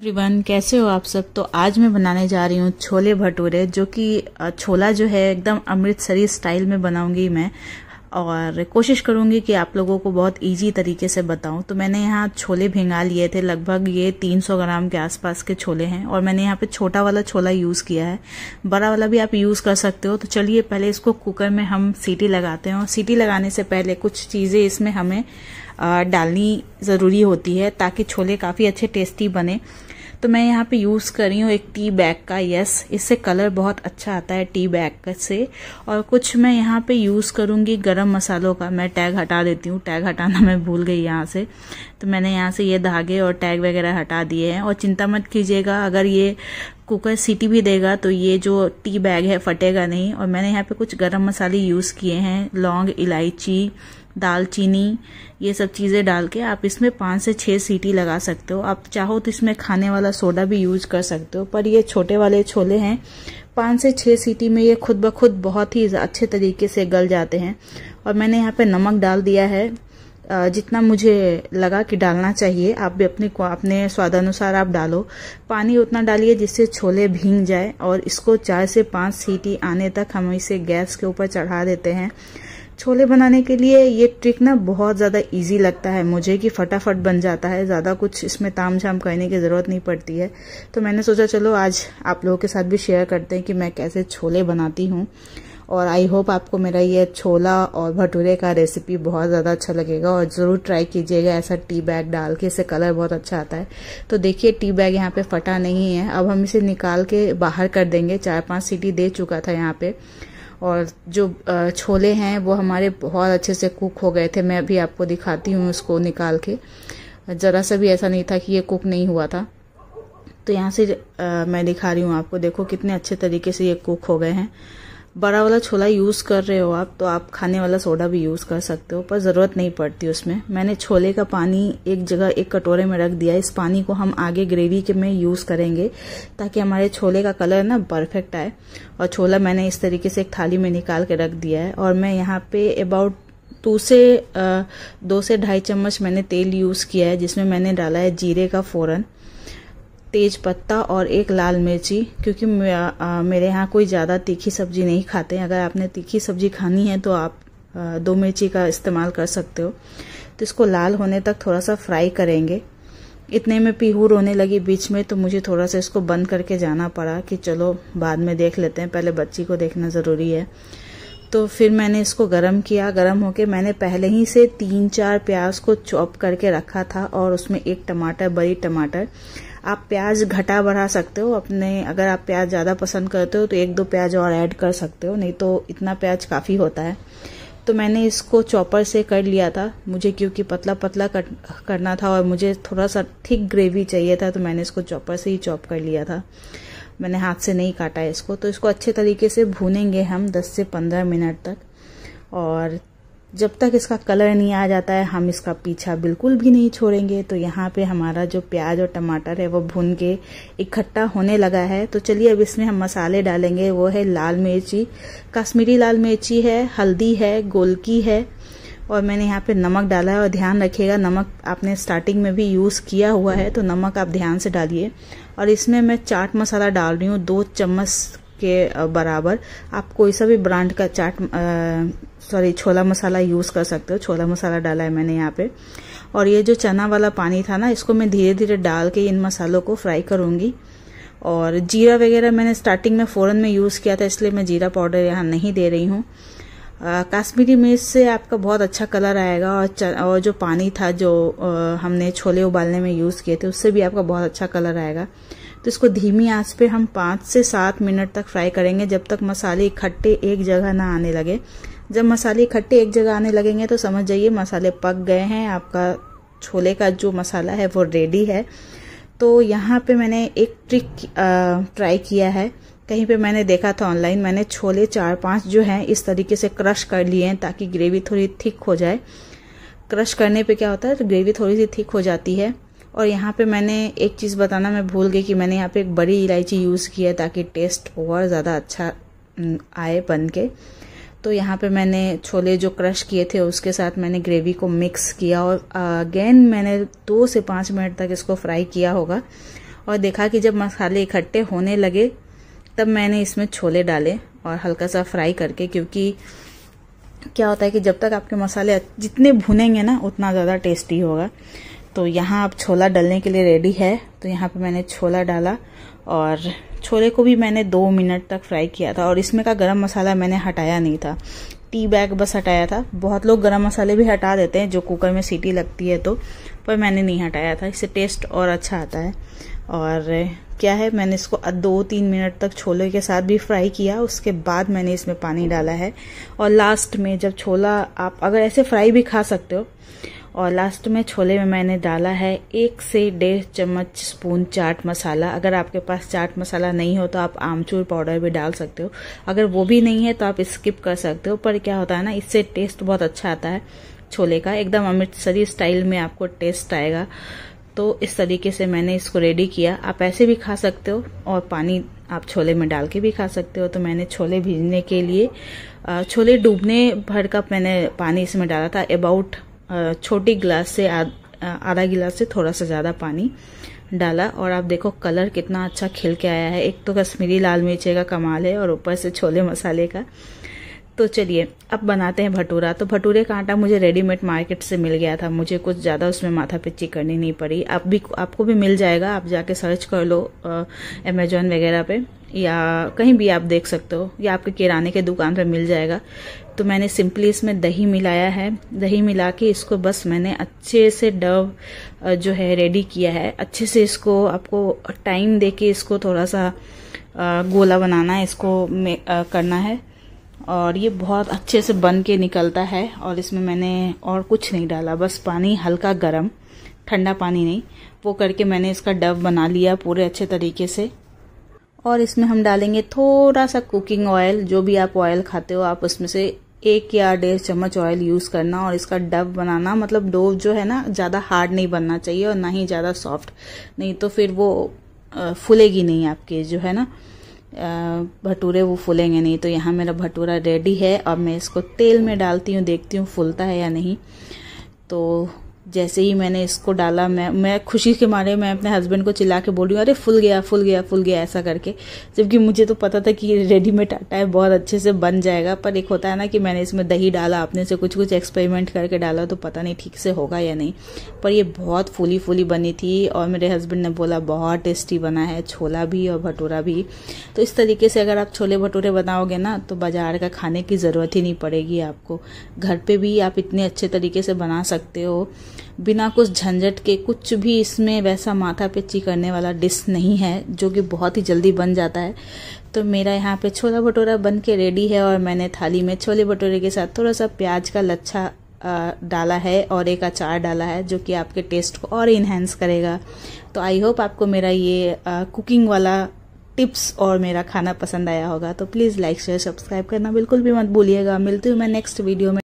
everyone कैसे हो आप सब तो आज मैं बनाने जा रही हूँ छोले भटूरे जो कि छोला जो है एकदम अमृतसरी स्टाइल में बनाऊंगी मैं और कोशिश करूंगी कि आप लोगों को बहुत इजी तरीके से बताऊं तो मैंने यहाँ छोले भिंगा लिए थे लगभग ये 300 ग्राम के आसपास के छोले हैं और मैंने यहाँ पे छोटा वाला छोला यूज़ किया है बड़ा वाला भी आप यूज़ कर सकते हो तो चलिए पहले इसको कुकर में हम सीटी लगाते हैं और सीटी लगाने से पहले कुछ चीज़ें इसमें हमें डालनी ज़रूरी होती है ताकि छोले काफ़ी अच्छे टेस्टी बने तो मैं यहाँ पे यूज़ कर रही हूँ एक टी बैग का यस इससे कलर बहुत अच्छा आता है टी बैग से और कुछ मैं यहाँ पे यूज़ करूँगी गरम मसालों का मैं टैग हटा देती हूँ टैग हटाना मैं भूल गई यहाँ से तो मैंने यहाँ से ये धागे और टैग वगैरह हटा दिए हैं और चिंता मत कीजिएगा अगर ये कुकर सीटी भी देगा तो ये जो टी बैग है फटेगा नहीं और मैंने यहाँ पे कुछ गरम मसाले यूज़ किए हैं लौंग इलायची दालचीनी ये सब चीज़ें डाल के आप इसमें पाँच से छः सीटी लगा सकते हो आप चाहो तो इसमें खाने वाला सोडा भी यूज कर सकते हो पर ये छोटे वाले छोले हैं पाँच से छः सीटी में ये खुद ब खुद बहुत ही अच्छे तरीके से गल जाते हैं और मैंने यहाँ पे नमक डाल दिया है जितना मुझे लगा कि डालना चाहिए आप भी अपने अपने स्वादानुसार आप डालो पानी उतना डालिए जिससे छोले भींग जाए और इसको चार से पाँच सीटी आने तक हम इसे गैस के ऊपर चढ़ा देते हैं छोले बनाने के लिए ये ट्रिक ना बहुत ज़्यादा इजी लगता है मुझे कि फटाफट बन जाता है ज़्यादा कुछ इसमें ताम झाम करने की ज़रूरत नहीं पड़ती है तो मैंने सोचा चलो आज आप लोगों के साथ भी शेयर करते हैं कि मैं कैसे छोले बनाती हूँ और आई होप आपको मेरा ये छोला और भटूरे का रेसिपी बहुत ज़्यादा अच्छा लगेगा और ज़रूर ट्राई कीजिएगा ऐसा टी बैग डाल के इससे कलर बहुत अच्छा आता है तो देखिए टी बैग यहाँ पे फटा नहीं है अब हम इसे निकाल के बाहर कर देंगे चार पांच सीटी दे चुका था यहाँ पे और जो छोले हैं वो हमारे बहुत अच्छे से कुक हो गए थे मैं अभी आपको दिखाती हूँ उसको निकाल के ज़रा सा भी ऐसा नहीं था कि ये कुक नहीं हुआ था तो यहाँ से आ, मैं दिखा रही हूँ आपको देखो कितने अच्छे तरीके से ये कुक हो गए हैं बड़ा वाला छोला यूज़ कर रहे हो आप तो आप खाने वाला सोडा भी यूज़ कर सकते हो पर ज़रूरत नहीं पड़ती उसमें मैंने छोले का पानी एक जगह एक कटोरे में रख दिया इस पानी को हम आगे ग्रेवी के में यूज़ करेंगे ताकि हमारे छोले का कलर ना परफेक्ट आए और छोला मैंने इस तरीके से एक थाली में निकाल के रख दिया है और मैं यहाँ पे अबाउट टू से दो से ढाई चम्मच मैंने तेल यूज़ किया है जिसमें मैंने डाला है जीरे का फ़ौरन तेज पत्ता और एक लाल मिर्ची क्योंकि मेरे यहाँ कोई ज़्यादा तीखी सब्जी नहीं खाते हैं अगर आपने तीखी सब्जी खानी है तो आप दो मिर्ची का इस्तेमाल कर सकते हो तो इसको लाल होने तक थोड़ा सा फ्राई करेंगे इतने में पीहूर होने लगी बीच में तो मुझे थोड़ा सा इसको बंद करके जाना पड़ा कि चलो बाद में देख लेते हैं पहले बच्ची को देखना ज़रूरी है तो फिर मैंने इसको गरम किया गरम होके मैंने पहले ही से तीन चार प्याज को चॉप करके रखा था और उसमें एक टमाटर बड़ी टमाटर आप प्याज घटा बढ़ा सकते हो अपने अगर आप प्याज ज़्यादा पसंद करते हो तो एक दो प्याज और ऐड कर सकते हो नहीं तो इतना प्याज काफ़ी होता है तो मैंने इसको चॉपर से कर लिया था मुझे क्योंकि पतला पतला कर, करना था और मुझे थोड़ा सा थिक ग्रेवी चाहिए था तो मैंने इसको चॉपर से ही चॉप कर लिया था मैंने हाथ से नहीं काटा है इसको तो इसको अच्छे तरीके से भूनेंगे हम 10 से 15 मिनट तक और जब तक इसका कलर नहीं आ जाता है हम इसका पीछा बिल्कुल भी नहीं छोड़ेंगे तो यहाँ पे हमारा जो प्याज और टमाटर है वो भून के इकट्ठा होने लगा है तो चलिए अब इसमें हम मसाले डालेंगे वो है लाल मिर्ची कश्मीरी लाल मिर्ची है हल्दी है गोलकी है और मैंने यहाँ पे नमक डाला है और ध्यान रखिएगा नमक आपने स्टार्टिंग में भी यूज़ किया हुआ है तो नमक आप ध्यान से डालिए और इसमें मैं चाट मसाला डाल रही हूँ दो चम्मच के बराबर आप कोई सा भी ब्रांड का चाट सॉरी छोला मसाला यूज़ कर सकते हो छोला मसाला डाला है मैंने यहाँ पे और ये जो चना वाला पानी था ना इसको मैं धीरे धीरे डाल के इन मसालों को फ्राई करूँगी और जीरा वगैरह मैंने स्टार्टिंग में फ़ौरन में यूज़ किया था इसलिए मैं जीरा पाउडर यहाँ नहीं दे रही हूँ काश्मीरी मिर्च से आपका बहुत अच्छा कलर आएगा और और जो पानी था जो आ, हमने छोले उबालने में यूज़ किए थे उससे भी आपका बहुत अच्छा कलर आएगा तो इसको धीमी आंच पे हम पाँच से सात मिनट तक फ्राई करेंगे जब तक मसाले इकट्ठे एक जगह ना आने लगे जब मसाले इकट्ठे एक जगह आने लगेंगे तो समझ जाइए मसाले पक गए हैं आपका छोले का जो मसाला है वो रेडी है तो यहाँ पे मैंने एक ट्रिक ट्राई किया है कहीं पे मैंने देखा था ऑनलाइन मैंने छोले चार पांच जो हैं इस तरीके से क्रश कर लिए हैं ताकि ग्रेवी थोड़ी थिक हो जाए क्रश करने पे क्या होता है तो ग्रेवी थोड़ी सी थिक हो जाती है और यहाँ पे मैंने एक चीज़ बताना मैं भूल गई कि मैंने यहाँ पे एक बड़ी इलायची यूज़ की है ताकि टेस्ट और ज़्यादा अच्छा हम्म, आए बन के तो यहाँ पे मैंने छोले जो क्रश किए थे उसके साथ मैंने ग्रेवी को मिक्स किया और अगेन मैंने दो से पाँच मिनट तक इसको फ्राई किया होगा और देखा कि जब मसाले इकट्ठे होने लगे तब मैंने इसमें छोले डाले और हल्का सा फ्राई करके क्योंकि क्या होता है कि जब तक आपके मसाले जितने भुनेंगे ना उतना ज़्यादा टेस्टी होगा तो यहाँ अब छोला डालने के लिए रेडी है तो यहाँ पे मैंने छोला डाला और छोले को भी मैंने दो मिनट तक फ्राई किया था और इसमें का गरम मसाला मैंने हटाया नहीं था टी बैग बस हटाया था बहुत लोग गरम मसाले भी हटा देते हैं जो कुकर में सीटी लगती है तो पर मैंने नहीं हटाया था इससे टेस्ट और अच्छा आता है और क्या है मैंने इसको दो तीन मिनट तक छोले के साथ भी फ्राई किया उसके बाद मैंने इसमें पानी डाला है और लास्ट में जब छोला आप अगर ऐसे फ्राई भी खा सकते हो और लास्ट में छोले में मैंने डाला है एक से डेढ़ चम्मच स्पून चाट मसाला अगर आपके पास चाट मसाला नहीं हो तो आप आमचूर पाउडर भी डाल सकते हो अगर वो भी नहीं है तो आप स्किप कर सकते हो पर क्या होता है ना इससे टेस्ट बहुत अच्छा आता है छोले का एकदम अमृतसरी स्टाइल में आपको टेस्ट आएगा तो इस तरीके से मैंने इसको रेडी किया आप ऐसे भी खा सकते हो और पानी आप छोले में डाल के भी खा सकते हो तो मैंने छोले भिजने के लिए छोले डूबने भर का मैंने पानी इसमें डाला था अबाउट छोटी गिलास से आधा गिलास से थोड़ा सा ज़्यादा पानी डाला और आप देखो कलर कितना अच्छा खिल के आया है एक तो कश्मीरी लाल मिर्चे का कमाल है और ऊपर से छोले मसाले का तो चलिए अब बनाते हैं भटूरा तो भटूरे का आटा मुझे रेडीमेड मार्केट से मिल गया था मुझे कुछ ज़्यादा उसमें माथा पिच्ची करनी नहीं पड़ी आप भी आपको भी मिल जाएगा आप जाके सर्च कर लो अमेजोन वगैरह पे या कहीं भी आप देख सकते हो या आपके किराने के दुकान पे मिल जाएगा तो मैंने सिंपली इसमें दही मिलाया है दही मिला के इसको बस मैंने अच्छे से डव जो है रेडी किया है अच्छे से इसको आपको टाइम दे के इसको थोड़ा सा गोला बनाना है इसको करना है और ये बहुत अच्छे से बन के निकलता है और इसमें मैंने और कुछ नहीं डाला बस पानी हल्का गर्म ठंडा पानी नहीं वो करके मैंने इसका डव बना लिया पूरे अच्छे तरीके से और इसमें हम डालेंगे थोड़ा सा कुकिंग ऑयल जो भी आप ऑयल खाते हो आप उसमें से एक या डेढ़ चम्मच ऑयल यूज़ करना और इसका डव बनाना मतलब डोव जो है ना ज़्यादा हार्ड नहीं बनना चाहिए और ना ही ज़्यादा सॉफ्ट नहीं तो फिर वो फूलेगी नहीं आपके जो है ना भटूरे वो फूलेंगे नहीं तो यहाँ मेरा भटूरा रेडी है और मैं इसको तेल में डालती हूँ देखती हूँ फूलता है या नहीं तो जैसे ही मैंने इसको डाला मैं मैं खुशी के मारे मैं अपने हस्बैंड को चिल्ला के बोल रही हूँ अरे फुल गया फुल गया फुल गया ऐसा करके जबकि मुझे तो पता था कि रेडीमेड आटा है बहुत अच्छे से बन जाएगा पर एक होता है ना कि मैंने इसमें दही डाला अपने से कुछ कुछ एक्सपेरिमेंट करके डाला तो पता नहीं ठीक से होगा या नहीं पर ये बहुत फूली फूली बनी थी और मेरे हस्बैंड ने बोला बहुत टेस्टी बना है छोला भी और भटूरा भी तो इस तरीके से अगर आप छोले भटूरे बनाओगे ना तो बाज़ार का खाने की ज़रूरत ही नहीं पड़ेगी आपको घर पर भी आप इतने अच्छे तरीके से बना सकते हो बिना कुछ झंझट के कुछ भी इसमें वैसा माथा पिची करने वाला डिश नहीं है जो कि बहुत ही जल्दी बन जाता है तो मेरा यहाँ पे छोला भटूरा बन के रेडी है और मैंने थाली में छोले भटूरे के साथ थोड़ा सा प्याज का लच्छा डाला है और एक अचार डाला है जो कि आपके टेस्ट को और इन्हेंस करेगा तो आई होप आपको मेरा ये कुकिंग वाला टिप्स और मेरा खाना पसंद आया होगा तो प्लीज़ लाइक शेयर सब्सक्राइब करना बिल्कुल भी मत भूलिएगा मिलती हूँ मैं नेक्स्ट वीडियो में